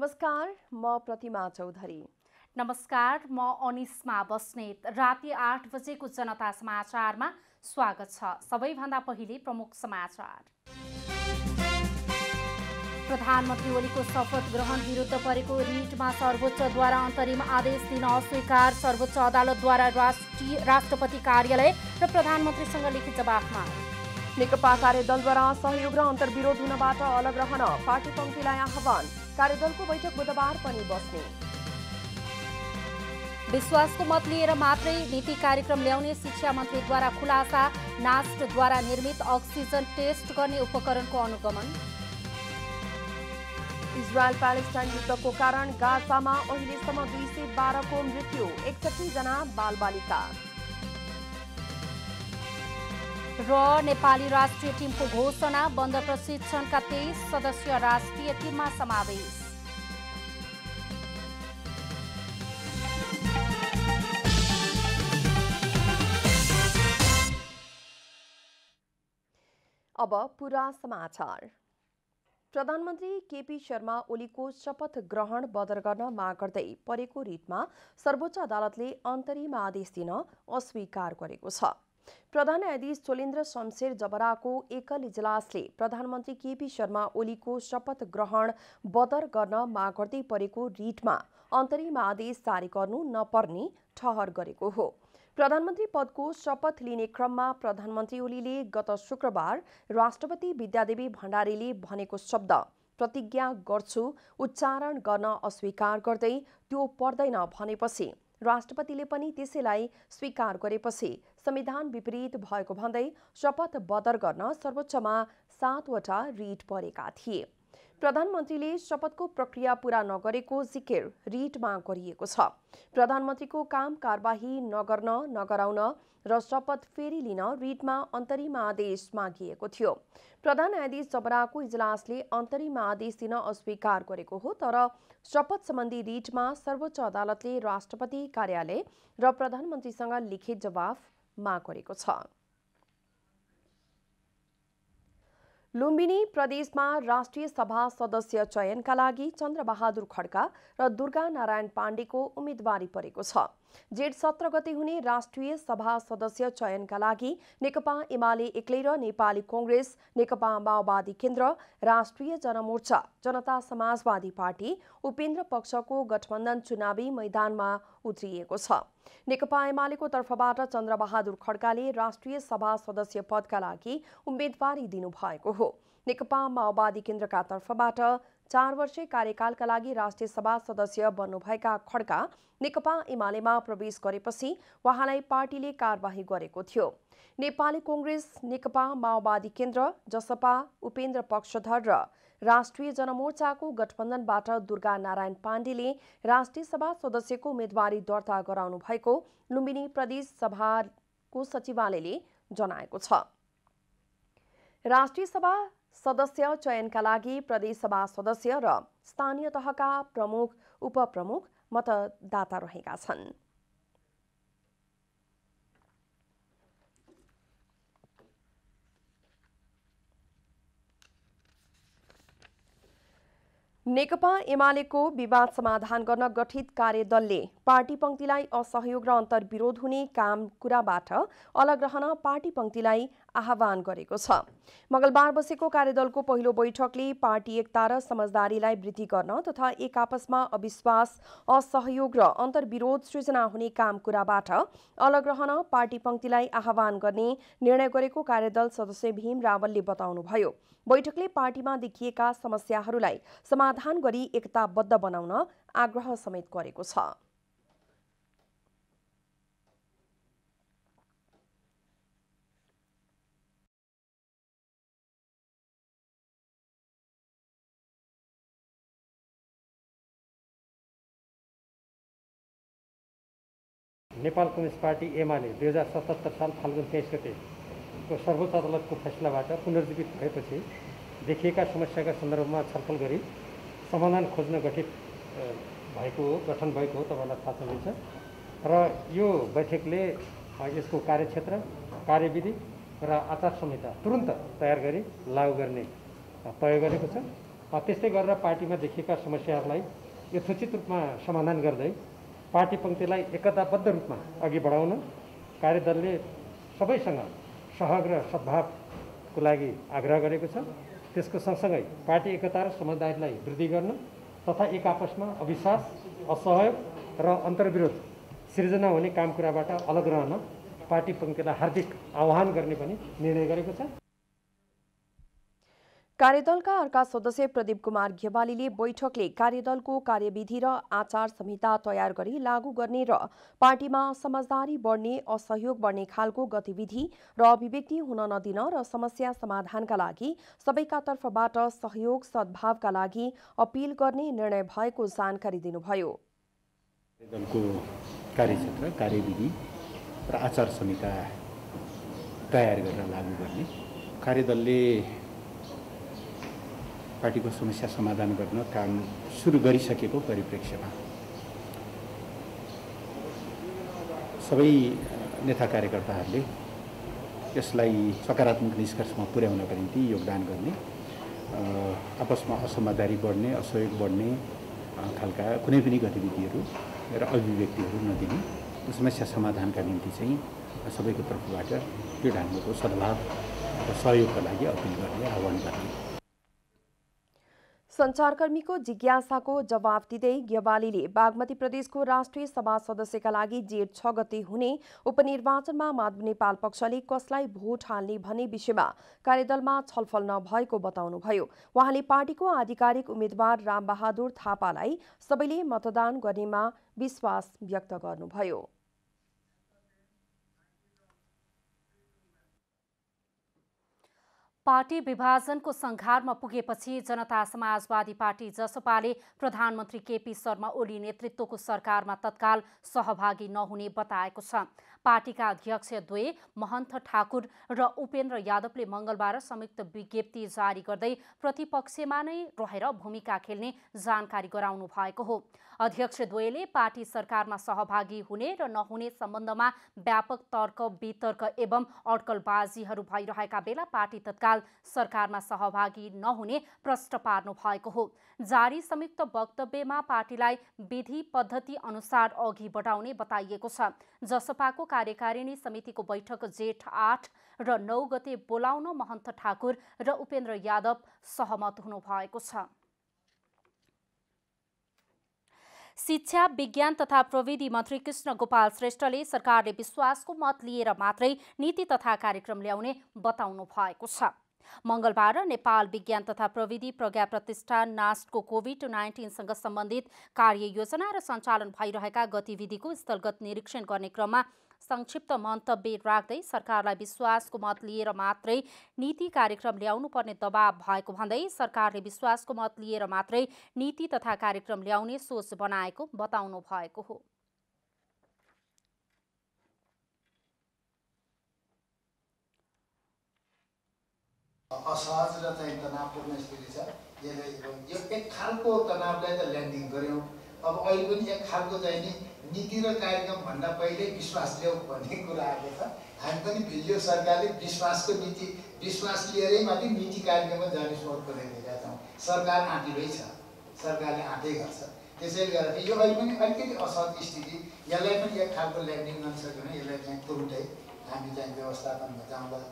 नमस्कार म प्रतिमा चौधरी नमस्कार म अनिस्मा बस्नेत राति आठ बजेको जनता समाचारमा स्वागत छ सबैभन्दा पहिले प्रमुख समाचार प्रधानमन्त्री ओलीको शपथ ग्रहण विरुद्ध परेको रिटमा सर्वोच्चद्वारा अन्तरिम आदेश दिन अस्वीकार सर्वोच्च अदालतद्वारा राष्ट्रिय राष्ट्रपति कार्यालय र प्रधानमन्त्रीसँग लिखित जवाफमा नेकपा कार्यदलद्वारा सहयोग र अन्तर्विरोध हुनबाट अलग रहन पार्टी पङ्क्तिलाई आह्वान कार्यदलको बैठक बुधबार पनि बस्ने विश्वासको मत लिएर मात्रै नीति कार्यक्रम ल्याउने शिक्षा मन्त्रीद्वारा खुलासा नास्टद्वारा निर्मित अक्सिजन टेस्ट गर्ने उपकरणको अनुगमन इजरायल प्यालेस्टाइन युद्धको कारण गाजामा अहिलेसम्म दुई सय बाह्रको मृत्यु एकसठी जना बालबालिका र नेपाली राष्ट्रिय टिमको घोषणा बन्द प्रशिक्षणका तेइस सदस्य राष्ट्रिय टिममा समावेश अब पुरा समाचार प्रधानमन्त्री केपी शर्मा ओलीको शपथ ग्रहण बदर गर्न माग गर्दै परेको रिटमा सर्वोच्च अदालतले अन्तरिम आदेश दिन अस्वीकार गरेको छ प्रधान न्यायाधीश चोलेन्द्र शमशेर जबराको एकल इजलासले प्रधानमन्त्री केपी शर्मा ओलीको शपथ ग्रहण बदर गर्न माग गर्दै परेको रिटमा अन्तरिम आदेश जारी गर्नु नपर्ने ठहर गरेको हो प्रधानमन्त्री पदको शपथ लिने क्रममा प्रधानमन्त्री ओलीले गत शुक्रबार राष्ट्रपति विद्यादेवी भण्डारीले भनेको शब्द प्रतिज्ञा गर्छु उच्चारण गर्न अस्वीकार गर्दै त्यो पर्दैन भनेपछि राष्ट्रपतिले पनि त्यसैलाई स्वीकार गरेपछि संविधान विपरीत भएको भन्दै शपथ बदर गर्न सर्वोच्चमा सातवटा रिट परेका थिए प्रधानमन्त्रीले शपथको प्रक्रिया पूरा नगरेको जिकिर रिटमा गरिएको छ प्रधानमन्त्रीको काम कारवाही नगर्न नगराउन र शपथ फेरि लिन रिटमा अन्तरिम आदेश मागिएको थियो प्रधान न्यायाधीश जबराको इजलासले अन्तरिम आदेश दिन अस्वीकार गरेको हो तर शपथ सम्बन्धी रिटमा सर्वोच्च अदालतले राष्ट्रपति कार्यालय र प्रधानमन्त्रीसँग लिखित जवाफ माग गरेको छ लुम्बिनी प्रदेशमा राष्ट्रिय सभा सदस्य चयनका लागि चन्द्रबहादुर खड्का र दुर्गा नारायण पाण्डेको उम्मेदवारी परेको छ जेठ सत्र गति हुने राष्ट्रिय सभा सदस्य चयनका लागि नेकपा एमाले एक्लै र नेपाली कङ्ग्रेस नेकपा माओवादी केन्द्र राष्ट्रिय जनमोर्चा जनता समाजवादी पार्टी उपेन्द्र पक्षको गठबन्धन चुनावी मैदानमा उत्रिएको छ नेकपा एमालेको तर्फबाट चन्द्रबहादुर खड्काले राष्ट्रिय सभा सदस्य पदका लागि उम्मेदवारी दिनुभएको हो नेकपा माओवादी केन्द्रका तर्फबाट चार वर्षे कार्यकालका लागि राष्ट्रिय सभा सदस्य बन्नुभएका खड्का नेकपा एमालेमा प्रवेश गरेपछि उहाँलाई पार्टीले कार्यवाही गरेको थियो नेपाली कङ्ग्रेस नेकपा माओवादी केन्द्र जसपा उपेन्द्र पक्षधर र राष्ट्रिय जनमोर्चाको गठबन्धनबाट दुर्गा नारायण पाण्डेले राष्ट्रिय सभा सदस्यको उम्मेद्वारी दर्ता गराउनु भएको लुम्बिनी प्रदेश सभाको सचिवालयले जनाएको छ राष्ट्रिय सभा सदस्य चयनका लागि प्रदेशसभा सदस्य र स्थानीय तहका प्रमुख उपप्रमुख मतदाता रहेका छन् नेकपा एमालेको विवाद समाधान गर्न गठित कार्यदलले पार्टी पंक्तिलाई असहयोग र अन्तर्विरोध हुने काम कुराबाट अलग रहन पार्टी पंक्तिलाई आह्वान गरेको छ मंगलबार बसेको कार्यदलको पहिलो बैठकले पार्टी एकता र समझदारीलाई वृद्धि गर्न तथा एक आपसमा अविश्वास असहयोग र अन्तर्विरोध सृजना हुने काम कुराबाट अलग रहन पार्टी पंक्तिलाई आह्वान गर्ने निर्णय गरेको कार्यदल सदस्य भीम रावलले बताउनुभयो बैठकले पार्टीमा देखिएका समस्याहरूलाई समाधान गरी एकताबद्ध बनाउन आग्रह समेत गरेको छ नेपाल कम्युनिस्ट पार्टी एमाले दुई हजार सतहत्तर साल फाल्गुन तेइस गतेको सर्वोच्च अदालतको फैसलाबाट पुनर्जीवित भएपछि देखिएका समस्याका सन्दर्भमा छलफल गरी समाधान खोज्न गठित भएको हो गठन भएको हो तपाईँलाई थाहा चलिन्छ र यो बैठकले यसको कार्यक्षेत्र कार्यविधि र आचार संहिता तुरन्त तयार गरी लागू गर्ने तय गरेको छ त्यस्तै गरेर पार्टीमा देखिएका समस्याहरूलाई यथोचित रूपमा समाधान गर्दै पार्टी पङ्क्तिलाई एकताबद्ध रूपमा अघि बढाउन कार्यदलले सबैसँग सहग र सद्भावको लागि आग्रह गरेको छ त्यसको सँगसँगै पार्टी एकता र समुदायलाई वृद्धि गर्न तथा एक आपसमा अविश्वास असहयोग र अन्तर्विरोध सिर्जना हुने काम कुराबाट अलग रहन पार्टी पङ्क्तिलाई हार्दिक आह्वान गर्ने पनि निर्णय गरेको छ कार्यदलका अर्का सदस्य प्रदीप कुमार घेवालीले बैठकले कार्यदलको कार्यविधि र आचार संहिता तयार गरी लागू गर्ने र पार्टीमा समझदारी बढ्ने असहयोग बढ्ने खालको गतिविधि र अभिव्यक्ति हुन नदिन र समस्या समाधानका लागि सबैका तर्फबाट सहयोग सद्भावका लागि अपिल गर्ने निर्णय भएको जानकारी दिनुभयो कार्यक्षेत्र कार्यविधि र आचार संहिता तयार गरेर लागू गर्ने कार्यदलले पार्टीको समस्या समाधान गर्न काम सुरु गरिसकेको परिप्रेक्ष्यमा सबै नेता कार्यकर्ताहरूले यसलाई सकारात्मक निष्कर्षमा पुर्याउनको निम्ति योगदान गर्ने आपसमा असमझदारी बढ्ने असहयोग बढ्ने खालका कुनै पनि गतिविधिहरू र अभिव्यक्तिहरू नदिने समस्या समाधानका निम्ति चाहिँ सबैको तर्फबाट त्यो ढाङ्गोको सद्भाव र सहयोगका लागि अपिल गर्ने आह्वान गर्ने सञ्चारकर्मीको जिज्ञासाको जवाब दिँदै ग्यवालीले बागमती प्रदेशको राष्ट्रिय सभा सदस्यका लागि जेठ छ गते हुने उपनिर्वाचनमा माधव नेपाल पक्षले कसलाई भोट हाल्ने भन्ने विषयमा कार्यदलमा छलफल नभएको बताउनुभयो उहाँले पार्टीको आधिकारिक उम्मेद्वार रामबहादुर थापालाई सबैले मतदान गर्नेमा विश्वास व्यक्त गर्नुभयो पार्टी विभाजनको सङ्घारमा पुगेपछि जनता समाजवादी पार्टी जसपाले प्रधानमन्त्री केपी शर्मा ओली नेतृत्वको सरकारमा तत्काल सहभागी नहुने बताएको छ पार्टीका अध्यक्ष द्वे महन्त ठाकुर र उपेन्द्र यादवले मङ्गलबार संयुक्त विज्ञप्ति जारी गर्दै प्रतिपक्षमा नै रहेर भूमिका खेल्ने जानकारी गराउनु भएको हो अध्यक्ष द्वेले पार्टी सरकारमा सहभागी हुने र नहुने सम्बन्धमा व्यापक तर्क वितर्क एवं अड्कलबाजीहरू भइरहेका बेला पार्टी तत्काल सरकारमा सहभागी नहुने प्रश्न पार्नु भएको हो जारी संयुक्त वक्तव्यमा पार्टीलाई विधि पद्धति अनुसार अघि बढाउने बताइएको छ जसपाको कार्यकारिणी समितिको बैठक जेठ आठ र नौ गते बोलाउन महन्त ठाकुर र उपेन्द्र यादव सहमत हुनुभएको छ शिक्षा विज्ञान तथा प्रविधि मन्त्री कृष्ण गोपाल श्रेष्ठले सरकारले विश्वासको मत लिएर मात्रै नीति तथा कार्यक्रम ल्याउने बताउनु भएको छ मङ्गलबार नेपाल विज्ञान तथा प्रविधि प्रज्ञा प्रतिष्ठान नास्टको कोभिड नाइन्टिनसँग सम्बन्धित कार्ययोजना र सञ्चालन भइरहेका गतिविधिको स्थलगत निरीक्षण गर्ने क्रममा संक्षिप्त मन्तव्य राख्दै सरकारलाई विश्वासको मत लिएर मात्रै नीति कार्यक्रम ल्याउनु पर्ने दबाव भएको भन्दै सरकारले विश्वासको मत लिएर मात्रै नीति तथा कार्यक्रम ल्याउने सोच बनाएको बताउनु भएको हो असहज र चाहिँ तनावपूर्ण स्थिति छ यसले यो एक खालको तनावलाई त ल्यान्डिङ गऱ्यौँ अब अहिले पनि एक खालको चाहिँ नि नीति र कार्यक्रमभन्दा पहिले विश्वास ल्याऊ भन्ने कुरा आएको छ हामी पनि भिडियो सरकारले विश्वासको नीति विश्वास लिएरै माथि नीति कार्यक्रममा जाने सोच बनाइरहेका छौँ सरकार आँटिँदै छ सरकारले आँटै गर्छ त्यसैले गर्दा यो अहिले पनि अलिकति असहज स्थिति यसलाई पनि एक खालको ल्यान्डिङ नसक्यो भने यसलाई चाहिँ तुरुन्तै हामी चाहिँ व्यवस्थापनमा जाउँदा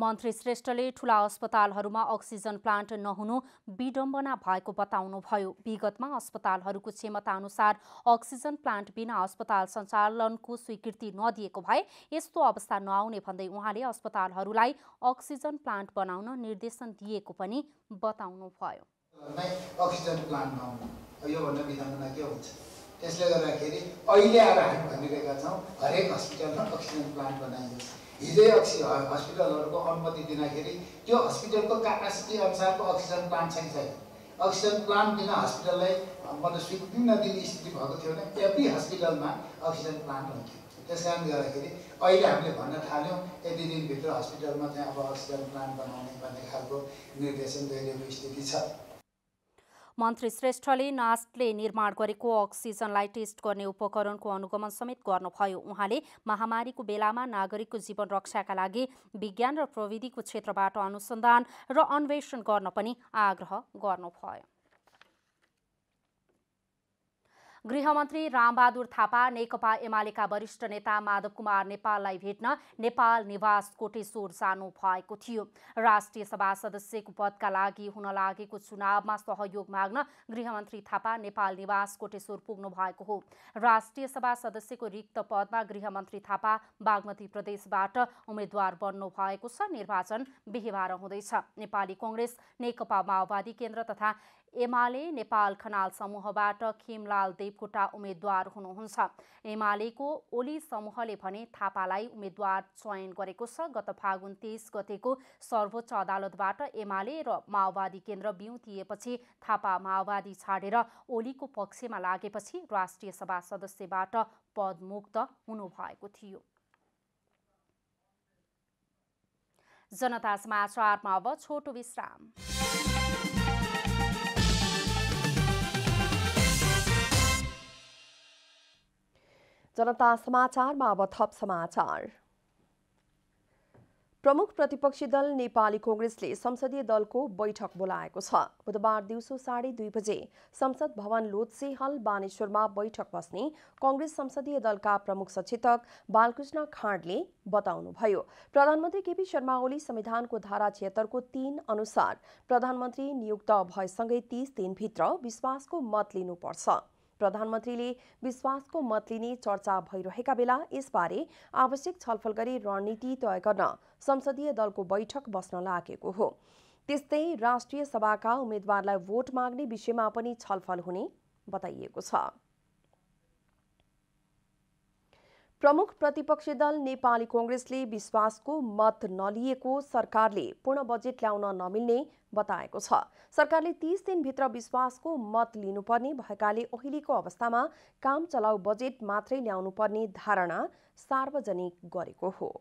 मन्त्री श्रेष्ठले ठूला अस्पतालहरूमा अक्सिजन प्लान्ट नहुनु विडम्बना भएको बताउनुभयो विगतमा अस्पतालहरूको अनुसार अक्सिजन प्लान्ट बिना अस्पताल सञ्चालनको स्वीकृति नदिएको भए यस्तो अवस्था नआउने भन्दै उहाँले अस्पतालहरूलाई अक्सिजन प्लान्ट बनाउन निर्देशन दिएको पनि बताउनुभयो अक्सिजन प्लान्ट विधानमा के हुन्छ त्यसले गर्दाखेरि अहिले आएर हामी भनिरहेका छौँ हरेक हस्पिटलमा अक्सिजन प्लान्ट बनाइयोस् हिजै अक्सि हस्पिटलहरूको अनुमति दिँदाखेरि त्यो हस्पिटलको क्यापासिटी अनुसारको अक्सिजन प्लान्ट छैन छैन अक्सिजन प्लान्ट बिना हस्पिटललाई मतलब स्वीकृति नदिने स्थिति भएको थियो भने एभ्री हस्पिटलमा अक्सिजन प्लान्ट हुन्थ्यो त्यस कारणले गर्दाखेरि अहिले हामीले भन्न थाल्यौँ यति दिनभित्र हस्पिटलमा चाहिँ अब अक्सिजन प्लान्ट बनाउने भन्ने खालको निर्देशन गरिएको स्थिति छ मन्त्री श्रेष्ठले नास्टले निर्माण गरेको अक्सिजनलाई टेस्ट गर्ने उपकरणको अनुगमन समेत गर्नुभयो उहाँले महामारीको बेलामा नागरिकको जीवन रक्षाका लागि विज्ञान र प्रविधिको क्षेत्रबाट अनुसन्धान र अन्वेषण गर्न पनि आग्रह गर्नुभयो गृहमन्त्री रामबहादुर थापा नेकपा एमालेका वरिष्ठ नेता माधव कुमार नेपाललाई भेट्न नेपाल निवास कोटेश्वर सानो भएको थियो राष्ट्रिय सभा सदस्यको पदका लागि हुन लागेको चुनावमा सहयोग माग्न गृहमन्त्री थापा नेपाल निवास कोटेश्वर पुग्नु भएको हो राष्ट्रिय सभा सदस्यको रिक्त पदमा गृहमन्त्री थापा बागमती प्रदेशबाट उम्मेद्वार बन्नु भएको छ निर्वाचन बिहिबार हुँदैछ नेपाली कङ्ग्रेस नेकपा माओवादी केन्द्र तथा एमाले नेपाल खनाल समूहबाट खेमलाल देवकोटा उम्मेद्वार हुनुहुन्छ एमालेको ओली समूहले भने थापालाई उम्मेद्वार चयन गरेको छ गत फागुन तेइस गतेको सर्वोच्च अदालतबाट एमाले र माओवादी केन्द्र बिउतिएपछि थापा माओवादी छाडेर ओलीको पक्षमा लागेपछि राष्ट्रिय सभा सदस्यबाट पदमुक्त हुनुभएको थियो जनता समाचारमा अब छोटो विश्राम जनता समाचारमा अब थप समाचार प्रमुख प्रतिपक्षी दल नेपाली कंग्रेसले संसदीय दलको बैठक बोलाएको छ बुधबार दिउँसो साढे दुई बजे संसद भवन लोत्से हल बानेश्वरमा बैठक बस्ने कंग्रेस संसदीय दलका प्रमुख सचेतक बालकृष्ण खाँडले बताउनुभयो प्रधानमन्त्री केपी शर्मा ओली संविधानको धारा छिहत्तरको तीन अनुसार प्रधानमन्त्री नियुक्त भएसँगै तीस दिनभित्र विश्वासको मत लिनुपर्छ प्रधानमन्त्रीले विश्वासको मत लिने चर्चा भइरहेका बेला यसबारे आवश्यक छलफल गरी रणनीति तय गर्न संसदीय दलको बैठक बस्न लागेको हो त्यस्तै राष्ट्रिय सभाका उम्मेद्वारलाई भोट माग्ने विषयमा पनि छलफल हुने बताइएको छ प्रमुख प्रतिपक्षी दल नेपाली कङ्ग्रेसले विश्वासको मत नलिएको सरकारले पूर्ण बजेट ल्याउन नमिल्ने बताएको छ सरकारले तीस दिनभित्र विश्वासको मत लिनुपर्ने भएकाले अहिलेको अवस्थामा काम चलाउ बजेट मात्रै ल्याउनुपर्ने धारणा सार्वजनिक गरेको हो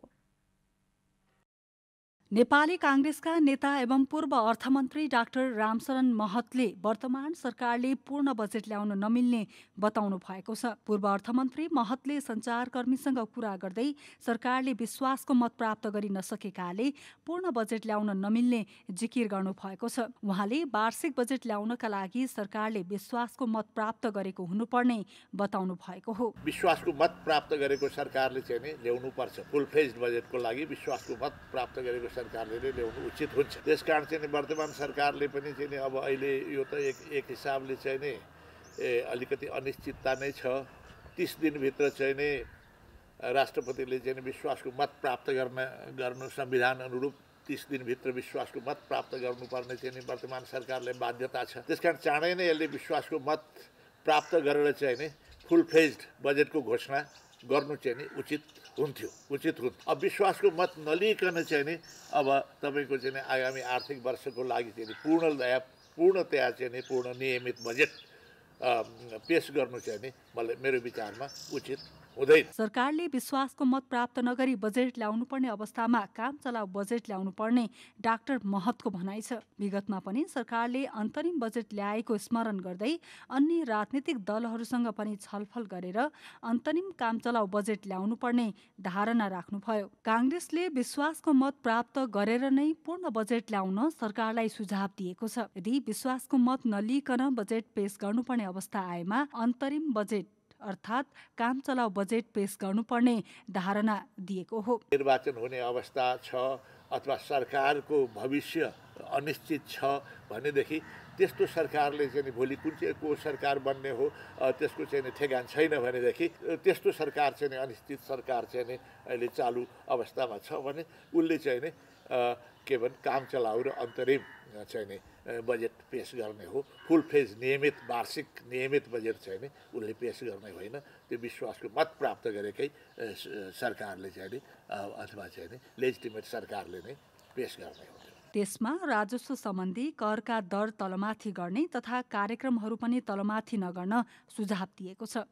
नेपाली काङ्ग्रेसका नेता एवं पूर्व अर्थमन्त्री डाक्टर रामशरण महतले वर्तमान सरकारले पूर्ण बजेट ल्याउन नमिल्ने बताउनु भएको छ पूर्व अर्थमन्त्री महतले सञ्चारकर्मीसँग कुरा गर्दै सरकारले विश्वासको मत प्राप्त गरि नसकेकाले पूर्ण बजेट ल्याउन नमिल्ने जिकिर गर्नुभएको छ उहाँले वार्षिक बजेट ल्याउनका लागि सरकारले विश्वासको मत प्राप्त गरेको हुनुपर्ने बताउनु भएको हो विश्वासको मत प्राप्त गरेको सरकारले चाहिँ पर्छ फुल बजेटको लागि विश्वासको मत प्राप्त गरेको सरकारले नै ल्याउनु उचित हुन्छ त्यस कारण चाहिँ वर्तमान सरकारले पनि चाहिँ नि अब अहिले यो त एक एक हिसाबले चाहिँ नि ए अलिकति अनिश्चितता नै छ तिस दिनभित्र चाहिँ नै राष्ट्रपतिले चाहिँ विश्वासको मत प्राप्त गर्न गर्नु संविधान अनुरूप तिस दिनभित्र विश्वासको मत प्राप्त गर्नुपर्ने चाहिँ नि वर्तमान सरकारले बाध्यता छ त्यस कारण चाँडै नै यसले विश्वासको मत प्राप्त गरेर चाहिँ नि फुल फेज्ड बजेटको घोषणा गर्नु चाहिँ नि उचित हुन्थ्यो उचित हुन्थ्यो अब विश्वासको मत नलिइकन चाहिँ नि अब तपाईँको चाहिँ नि आगामी आर्थिक वर्षको लागि चाहिँ पूर्णतया पूर्णतया चाहिँ नि पूर्ण नियमित बजेट पेस गर्नु चाहिँ नि मलाई मेरो विचारमा उचित हुँदैन सरकारले विश्वासको मत प्राप्त नगरी बजेट ल्याउनु पर्ने अवस्थामा काम चलाउ बजेट ल्याउनु पर्ने डाक्टर महतको भनाइ छ विगतमा पनि सरकारले अन्तरिम बजेट ल्याएको स्मरण गर्दै अन्य राजनीतिक दलहरूसँग पनि छलफल गरेर अन्तरिम काम चलाउ बजेट ल्याउनु पर्ने धारणा राख्नुभयो काङ्ग्रेसले विश्वासको मत प्राप्त गरेर नै पूर्ण बजेट ल्याउन सरकारलाई सुझाव दिएको छ यदि विश्वासको मत नलिकन बजेट पेश गर्नुपर्ने अवस्था आएमा अन्तरिम बजेट अर्थात् काम चलाउ बजेट पेश गर्नुपर्ने धारणा दिएको हो निर्वाचन हुने अवस्था छ अथवा सरकारको भविष्य अनिश्चित छ भनेदेखि त्यस्तो सरकारले चाहिँ भोलि कुन चाहिँ को सरकार बन्ने हो त्यसको चाहिँ ठेगान छैन भनेदेखि त्यस्तो सरकार चाहिँ अनिश्चित सरकार चाहिँ अहिले चालु अवस्थामा छ भने उसले चाहिँ के भन् काम चलाउ र अन्तरिम चाहिँ बजेट पेस गर्ने हो फुल फेज नियमित वार्षिक नियमित बजेट चाहिँ नि उसले पेस गर्ने होइन त्यो विश्वासको मत प्राप्त गरेकै सरकारले चाहिँ नि अथवा चाहिँ नि लेजिटिमेट सरकारले नै पेस गर्ने हो त्यसमा राजस्व सम्बन्धी करका दर तलमाथि गर्ने तथा कार्यक्रमहरू पनि तलमाथि नगर्न सुझाव दिएको छ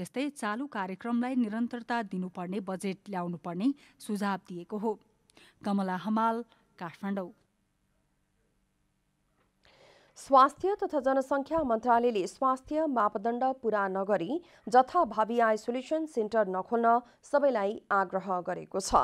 त्यस्तै चालु कार्यक्रमलाई निरन्तरता दिनुपर्ने बजेट ल्याउनुपर्ने सुझाव दिएको हो कमला हमाल काठमाडौँ स्वास्थ्य तथा जनसङ्ख्या मन्त्रालयले स्वास्थ्य मापदण्ड पूरा नगरी जथाभावी आइसोलेसन सेन्टर नखोल्न सबैलाई आग्रह गरेको छ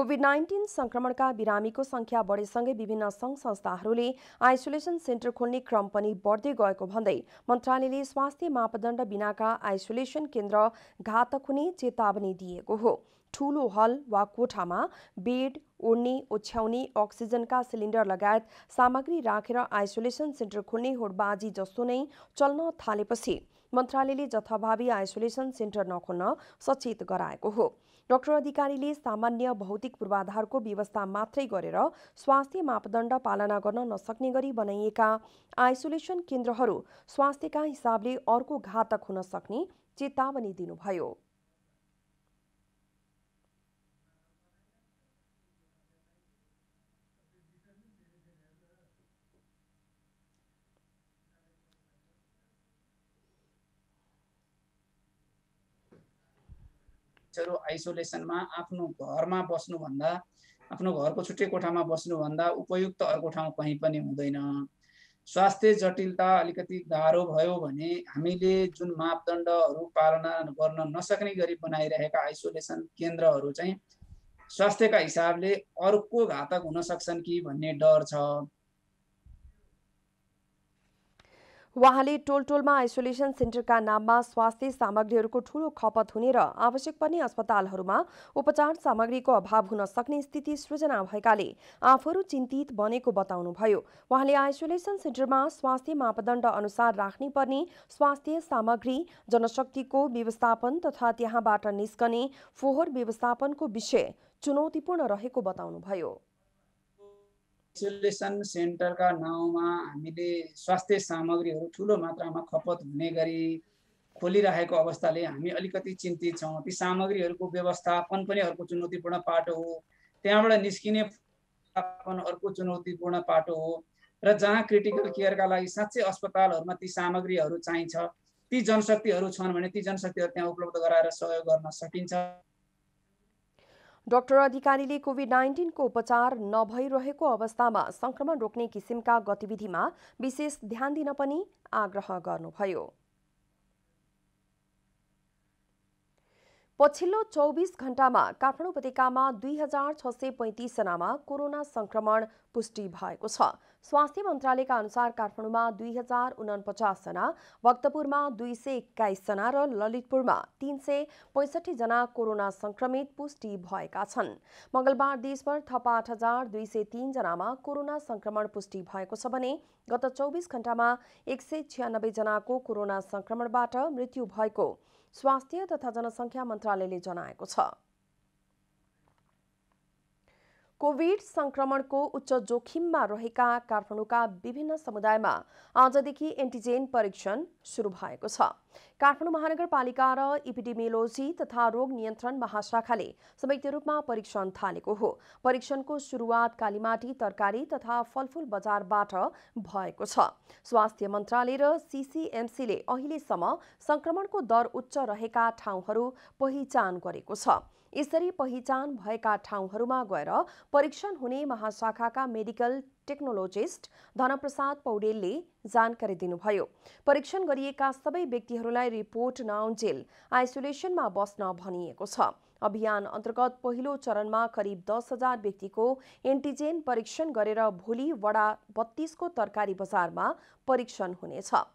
कोभिड नाइन्टिन संक्रमणका बिरामीको संख्या बढेसँगै विभिन्न सङ्घ संस्थाहरूले आइसोलेसन सेन्टर खोल्ने क्रम पनि बढ्दै गएको भन्दै मन्त्रालयले स्वास्थ्य मापदण्ड बिनाका आइसोलेसन केन्द्र घातक हुने चेतावनी दिएको हो ठूलो हल वा कोठामा बेड ओढ्ने ओछ्याउने अक्सिजनका सिलिन्डर लगायत सामग्री राखेर आइसोलेसन सेन्टर खोल्ने होडबाजी जस्तो नै चल्न थालेपछि मन्त्रालयले जथाभावी आइसोलेसन सेन्टर नखोल्न सचेत गराएको हो डाक्टर अधिकारीले सामान्य भौतिक पूर्वाधारको व्यवस्था मात्रै गरेर स्वास्थ्य मापदण्ड पालना गर्न नसक्ने गरी बनाइएका आइसोलेसन केन्द्रहरू स्वास्थ्यका हिसाबले अर्को घातक हुन सक्ने चेतावनी दिनुभयो मानिसहरू आइसोलेसनमा आफ्नो घरमा बस्नुभन्दा आफ्नो घरको छुट्टै कोठामा बस्नुभन्दा उपयुक्त अर्को ठाउँ कहीँ पनि हुँदैन स्वास्थ्य जटिलता अलिकति गाह्रो भयो भने हामीले जुन मापदण्डहरू पालना गर्न नसक्ने गरी बनाइरहेका आइसोलेसन केन्द्रहरू चाहिँ स्वास्थ्यका हिसाबले अर्को घातक हुन सक्छन् कि भन्ने डर छ उहाँले टोल टोलमा आइसोलेसन सेन्टरका नाममा स्वास्थ्य सामग्रीहरूको ठूलो खपत हुने र आवश्यक पर्ने अस्पतालहरूमा उपचार सामग्रीको अभाव हुन सक्ने स्थिति सृजना भएकाले आफूहरू चिन्तित बनेको बताउनुभयो उहाँले आइसोलेसन सेन्टरमा स्वास्थ्य मापदण्ड अनुसार राख्ने पर्ने स्वास्थ्य सामग्री जनशक्तिको व्यवस्थापन तथा त्यहाँबाट निस्कने फोहोर व्यवस्थापनको विषय चुनौतीपूर्ण रहेको बताउनुभयो आइसोलेसन सेन्टरका नाउँमा हामीले स्वास्थ्य सामग्रीहरू ठुलो मात्रामा खपत हुने गरी खोलिरहेको अवस्थाले हामी अलिकति चिन्तित छौँ ती सामग्रीहरूको व्यवस्थापन पनि अर्को चुनौतीपूर्ण पाटो हो त्यहाँबाट निस्किने अर्को चुनौतीपूर्ण पाटो हो र जहाँ क्रिटिकल केयरका लागि साँच्चै अस्पतालहरूमा ती सामग्रीहरू चाहिन्छ ती जनशक्तिहरू छन् भने ती जनशक्तिहरू त्यहाँ उपलब्ध गराएर सहयोग गर्न सकिन्छ डाक्टर अधिकारीले कोभिड नाइन्टिनको उपचार नभइरहेको अवस्थामा संक्रमण रोक्ने किसिमका गतिविधिमा विशेष ध्यान दिन पनि आग्रह गर्नुभयो पछिल्लो चौबिस घण्टामा काठमाडौँ उपत्यकामा दुई हजार छ सय पैँतिसजनामा कोरोना संक्रमण पुष्टि भएको छ स्वास्थ्य मन्त्रालयका अनुसार काठमाडौँमा दुई हजार उनापचासजना भक्तपुरमा दुई सय एक्काइसजना र ललितपुरमा तीन सय पैँसठीजना कोरोना संक्रमित पुष्टि भएका छन् मङ्गलबार देशभर थप आठ हजार दुई सय तीनजनामा कोरोना संक्रमण पुष्टि भएको छ भने गत चौबिस घण्टामा एक सय छ्यानब्बेजनाको कोरोना संक्रमणबाट मृत्यु भएको स्वास्थ्य तथा जनसङ्ख्या मन्त्रालयले जनाएको छ कोभिड संक्रमणको उच्च जोखिममा रहेका काठमाडौँका विभिन्न समुदायमा आजदेखि एन्टिजेन परीक्षण सुरु भएको छ काठमाडौँ महानगरपालिका र इपिडेमियोलोजी तथा रोग नियन्त्रण महाशाखाले संयुक्त रूपमा परीक्षण थालेको हो परीक्षणको सुरुवात कालीमाटी तरकारी तथा फलफुल बजारबाट भएको छ स्वास्थ्य मन्त्रालय र सिसिएमसीले अहिलेसम्म संक्रमणको दर उच्च रहेका ठाउँहरू पहिचान गरेको छ यसरी पहिचान भएका ठाउँहरूमा गएर परीक्षण हुने महाशाखाका मेडिकल टेक्नोलोजिस्ट धनप्रसाद पौडेलले जानकारी दिनुभयो परीक्षण गरिएका सबै व्यक्तिहरूलाई रिपोर्ट नआउन्जेल आइसोलेसनमा बस्न भनिएको छ अभियान अन्तर्गत पहिलो चरणमा करिब दस हजार व्यक्तिको एन्टिजेन परीक्षण गरेर भोलि वडा बत्तीसको तरकारी बजारमा परीक्षण हुनेछ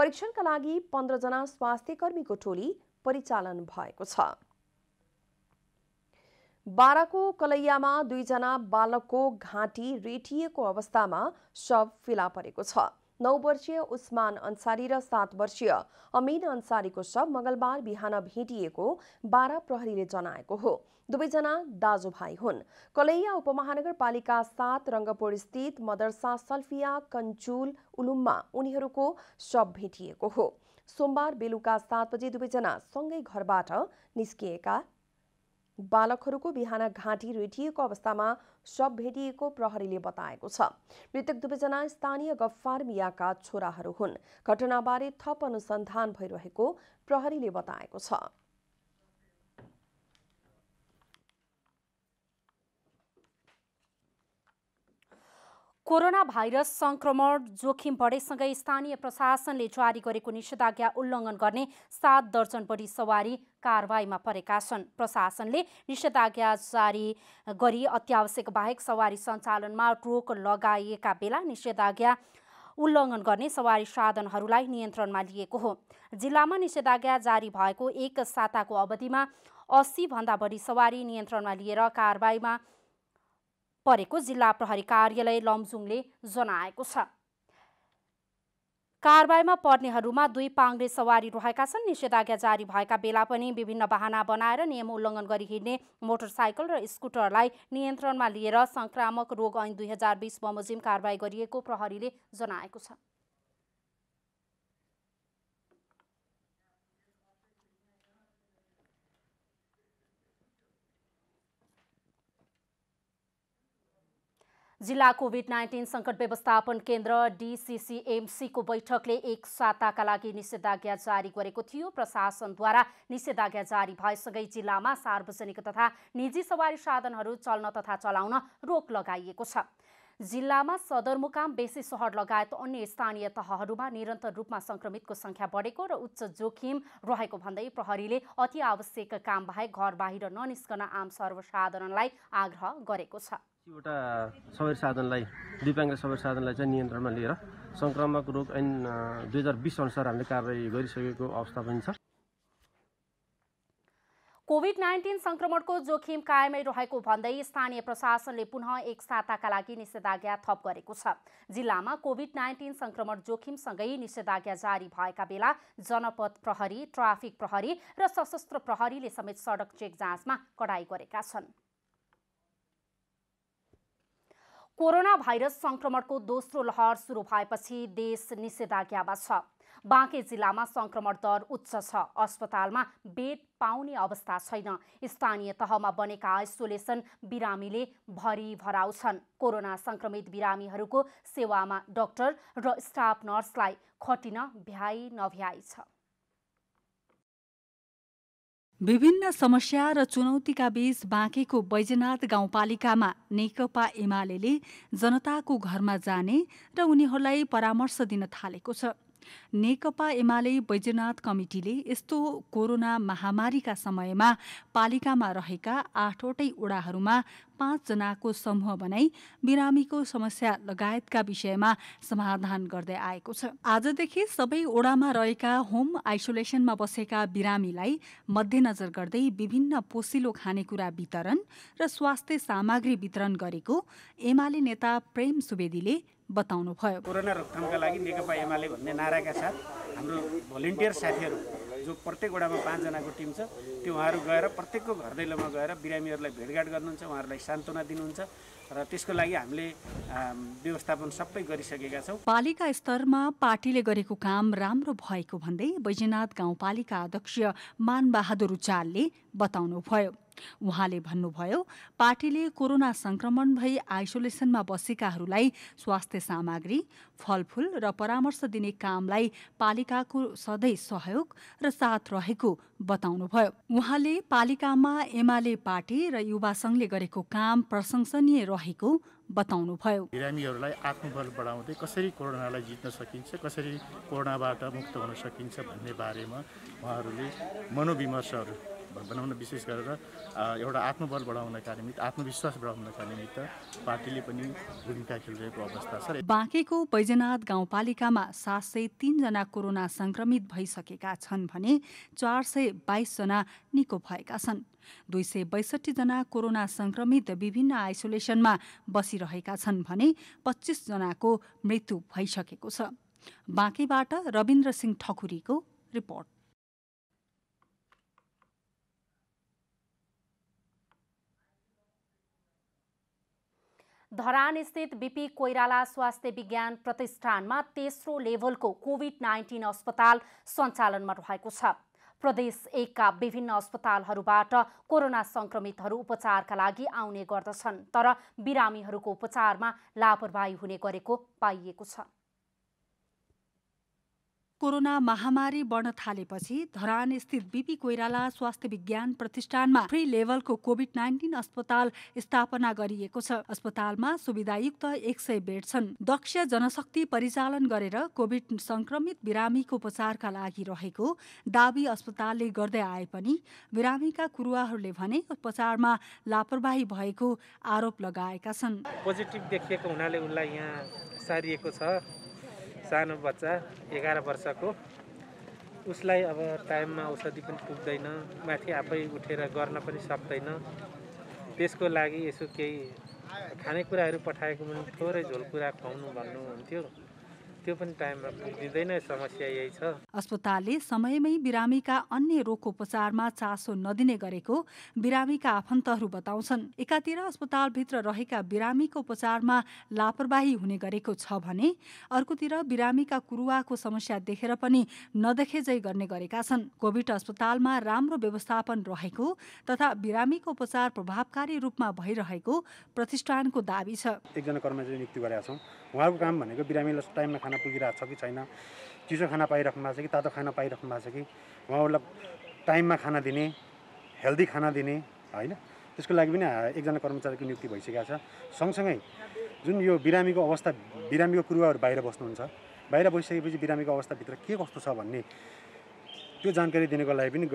परीक्षणका लागि पन्ध्रजना स्वास्थ्यकर्मीको टोली परिचालन भएको छ बाराको कलैयामा दुईजना बालकको घाँटी रेटिएको अवस्थामा शव फेला परेको छ नौ वर्षीय उस्मान अन्सारी र सात वर्षीय अमिन अन्सारीको शव मंगलबार बिहान भेटिएको बारा प्रहरीले जनाएको हो दुवैजना दाजुभाइ हुन् कलैया उपमहानगरपालिका सात रङ्गपुर स्थित मदरसा सल्फिया कञ्चुल उलुममा उनीहरूको शव भेटिएको हो सोमबार बेलुका सात बजे दुवैजना सँगै घरबाट निस्किएका बालकहरूको बिहान घाँटी रेटिएको अवस्थामा सब भेटिएको प्रहरीले बताएको छ मृतक दुवैजना स्थानीय गफ्फार्मियाका छोराहरू हुन् घटनाबारे थप अनुसन्धान भइरहेको प्रहरीले बताएको छ कोरोना भाइरस संक्रमण जोखिम बढेसँगै स्थानीय प्रशासनले जारी गरेको निषेधाज्ञा उल्लङ्घन गर्ने सात दर्जन बढी सवारी कारवाहीमा परेका छन् प्रशासनले निषेधाज्ञा जारी गरी अत्यावश्यक बाहेक सवारी सञ्चालनमा रोक लगाइएका बेला निषेधाज्ञा उल्लङ्घन गर्ने सवारी साधनहरूलाई नियन्त्रणमा लिएको हो जिल्लामा निषेधाज्ञा जारी भएको एक साताको अवधिमा अस्सीभन्दा बढी सवारी नियन्त्रणमा लिएर कारवाहीमा परेको जिल्ला प्रहरी कार्यालय लमजुङले जनाएको छ कारवाहीमा पर्नेहरूमा दुई पाङ्ग्रे सवारी रहेका छन् निषेधाज्ञा जारी भएका बेला पनि विभिन्न वाहना बनाएर नियम उल्लङ्घन गरी हिँड्ने मोटरसाइकल र स्कुटरलाई नियन्त्रणमा लिएर सङ्क्रामक रोग ऐन दुई हजार बिस बमोजिम कारवाही गरिएको प्रहरीले जनाएको छ जिल्ला कोभिड नाइन्टिन सङ्कट व्यवस्थापन केन्द्र डिसिसिएमसीको बैठकले एक साताका लागि निषेधाज्ञा जारी गरेको थियो प्रशासनद्वारा निषेधाज्ञा जारी भएसँगै जिल्लामा सार्वजनिक तथा निजी सवारी साधनहरू चल्न तथा चलाउन रोक लगाइएको छ जिल्लामा सदरमुकाम बेसी सहर लगायत अन्य स्थानीय तहहरूमा निरन्तर रूपमा सङ्क्रमितको सङ्ख्या बढेको र उच्च जोखिम रहेको भन्दै प्रहरीले अति आवश्यक काम बाहेक घर बाहिर ननिस्कन आम सर्वसाधारणलाई आग्रह गरेको छ एउटा सवारी साधनलाई दिव्याङ्ग सवारी साधनलाई चाहिँ नियन्त्रणमा लिएर सङ्क्रामक रोग ऐन दुई हजार बिस अनुसार हामीले कारवाही गरिसकेको अवस्था पनि छ कोभिड नाइन्टिन सङ्क्रमणको जोखिम कायमै रहेको भन्दै स्थानीय प्रशासनले पुनः एक साताका लागि निषेधाज्ञा थप गरेको छ जिल्लामा कोभिड नाइन्टिन सङ्क्रमण जोखिमसँगै निषेधाज्ञा जारी भएका बेला जनपद प्रहरी ट्राफिक प्रहरी र सशस्त्र प्रहरीले समेत सडक चेक जाँचमा कडाई गरेका छन् कोरोना भाइरस सङ्क्रमणको दोस्रो लहर सुरु भएपछि देश निषेधाज्ञामा छ बाँके जिल्लामा सङ्क्रमण दर उच्च छ अस्पतालमा बेड पाउने अवस्था छैन स्थानीय तहमा बनेका आइसोलेसन बिरामीले भरि भराउँछन् कोरोना सङ्क्रमित बिरामीहरूको सेवामा डाक्टर र स्टाफ नर्सलाई खटिन भ्याइ नभ्याइ छ विभिन्न समस्या र चुनौतीका बीच बाँकेको बैजनाथ गाउँपालिकामा नेकपा एमाले जनताको घरमा जाने र उनीहरूलाई परामर्श दिन थालेको छ नेकपा एमाले वैजनाथ कमिटीले यस्तो कोरोना महामारीका समयमा पालिकामा रहेका आठवटै ओडाहरूमा पाँचजनाको समूह बनाई बिरामीको समस्या लगायतका विषयमा समाधान गर्दै आएको छ आजदेखि सबै ओडामा रहेका होम आइसोलेसनमा बसेका बिरामीलाई मध्यनजर गर्दै विभिन्न पोसिलो खानेकुरा वितरण र स्वास्थ्य सामग्री वितरण गरेको एमाले नेता प्रेम सुवेदीले बताउनु भयो कोरोना रोकथामका लागि नेकपा एमाले भन्ने नाराका साथ हाम्रो भोलिन्टियर साथीहरू जो प्रत्येक वडामा पाँचजनाको टिम छ त्यो उहाँहरू गएर प्रत्येकको घर दैलोमा गएर बिरामीहरूलाई भेटघाट गर्नुहुन्छ उहाँहरूलाई सान्त्वना दिनुहुन्छ र त्यसको लागि हामीले व्यवस्थापन सबै गरिसकेका छौँ पालिका स्तरमा पार्टीले गरेको काम राम्रो भएको भन्दै बैजनाथ गाउँपालिका अध्यक्ष मानबहादुर उचालले बताउनुभयो उहाँले भन्नुभयो पार्टीले कोरोना संक्रमण भई आइसोलेसनमा बसेकाहरूलाई स्वास्थ्य सामग्री फलफूल र परामर्श दिने कामलाई पालिकाको सधैँ सहयोग र साथ रहेको बताउनुभयो उहाँले पालिकामा एमाले पार्टी र युवा संघले गरेको काम प्रशंसनीय रहेको बताउनुभयो बिरामीहरूलाई आत्मबल बढाउँदै कसरी कोरोनालाई जित्न सकिन्छ कसरी कोरोनाबाट मुक्त हुन सकिन्छ भन्ने बारेमा उहाँहरूले मनोविमर्शहरू बनाउन विशेष गरेर एउटा आत्मबल बढाउनका निमित्त आत्मविश्वास बढाउनका निमित्त पार्टीले पनि भूमिका खेलिरहेको अवस्था छ बाँकेको बैजनाथ गाउँपालिकामा सात सय तिनजना कोरोना संक्रमित भइसकेका छन् भने चार सय बाइसजना निको भएका छन् दुई सय बैसठीजना कोरोना संक्रमित विभिन्न आइसोलेसनमा बसिरहेका छन् भने पच्चिसजनाको मृत्यु भइसकेको छ बाँकीबाट रविन्द्र सिंह ठकुरीको रिपोर्ट धरानस्थित बिपी कोइराला स्वास्थ्य विज्ञान प्रतिष्ठानमा तेस्रो लेभलको कोभिड नाइन्टिन अस्पताल सञ्चालनमा रहेको छ प्रदेश एकका विभिन्न अस्पतालहरूबाट कोरोना सङ्क्रमितहरू उपचारका लागि आउने गर्दछन् तर बिरामीहरूको उपचारमा लापरवाही हुने गरेको पाइएको छ कोरोना महामारी बढ्न थालेपछि धरान स्थित बिपी कोइराला स्वास्थ्य विज्ञान प्रतिष्ठानमा फ्री लेभलको कोभिड नाइन्टिन अस्पताल स्थापना गरिएको छ अस्पतालमा सुविधायुक्त एक सय बेड छन् दक्ष जनशक्ति परिचालन गरेर कोभिड संक्रमित बिरामीको उपचारका लागि रहेको दावी अस्पतालले गर्दै आए पनि बिरामीका कुरुवाहरूले भने उपचारमा लापरवाही भएको आरोप लगाएका छन् पोजिटिभ देखिएको हुनाले उनलाई यहाँ सारिएको छ सानो बच्चा एघार वर्षको उसलाई अब टाइममा औषधि पनि पुग्दैन माथि आफै उठेर गर्न पनि सक्दैन त्यसको लागि यसो केही खानेकुराहरू पठाएको पनि थोरै झोलकुरा खुवाउनु भन्नुहुन्थ्यो त्यो पनि टाइममा पुगिँदैन समस्या यही छ अस्पतालले समयमै बिरामीका अन्य रोगको उपचारमा चासो नदिने गरेको बिरामीका आफन्तहरू बताउँछन् एकातिर अस्पतालभित्र रहेका बिरामीको उपचारमा लापरवाही हुने गरेको छ भने अर्कोतिर बिरामीका कुरुवाको समस्या देखेर पनि नदेखेजै गर्ने गरेका छन् कोभिड अस्पतालमा राम्रो व्यवस्थापन रहेको तथा बिरामीको उपचार प्रभावकारी रूपमा भइरहेको प्रतिष्ठानको दावी छ एकजना कर्मचारी नियुक्ति गरेका छौँ उहाँको काम भनेको बिरामीलाई टाइममा खाना पुगिरहेको छ कि छैन चिसो खाना पाइराख्नु भएको छ कि तातो खाना पाइराख्नु भएको छ कि उहाँहरूलाई टाइममा खाना दिने हेल्दी खाना दिने होइन त्यसको लागि पनि एकजना कर्मचारीको नियुक्ति भइसकेको छ सँगसँगै जुन यो बिरामीको अवस्था बिरामीको कुरुवाहरू बाहिर बस्नुहुन्छ बाहिर बसिसकेपछि बिरामीको अवस्थाभित्र के कस्तो छ भन्ने त्यो जानकारी दिनको लागि पनि